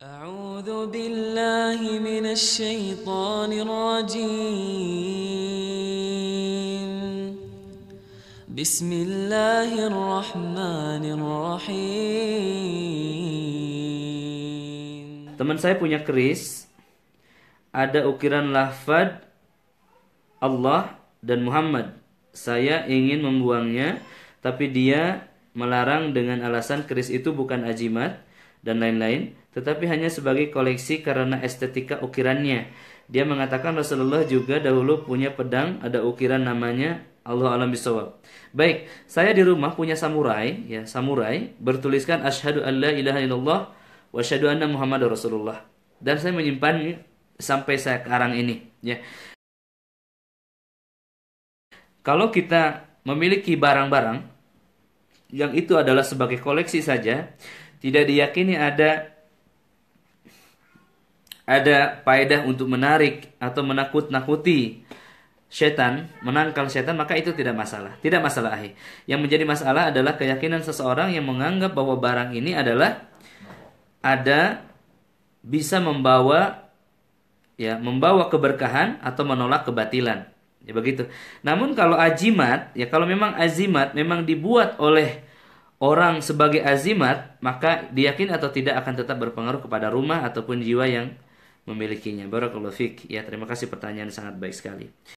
Teman saya punya keris ada ukiran lafad Allah dan Muhammad. Saya ingin membuangnya tapi dia melarang dengan alasan keris itu bukan ajimat dan lain-lain, tetapi hanya sebagai koleksi karena estetika ukirannya. Dia mengatakan Rasulullah juga dahulu punya pedang, ada ukiran namanya Allah alam bisawab. Baik, saya di rumah punya samurai, ya samurai bertuliskan asyhadu alla ilaha illallah wa asyhadu anna muhammadar rasulullah. Dan saya menyimpan sampai sekarang ini, ya. Kalau kita memiliki barang-barang yang itu adalah sebagai koleksi saja, tidak diyakini ada ada faedah untuk menarik atau menakut-nakuti setan, menangkal setan, maka itu tidak masalah. Tidak masalah akhir. Yang menjadi masalah adalah keyakinan seseorang yang menganggap bahwa barang ini adalah ada bisa membawa ya membawa keberkahan atau menolak kebatilan. Ya begitu. Namun kalau azimat, ya kalau memang azimat memang dibuat oleh orang sebagai azimat, maka diyakin atau tidak akan tetap berpengaruh kepada rumah ataupun jiwa yang memilikinya. Barakallahu fiik. Ya, terima kasih pertanyaan sangat baik sekali.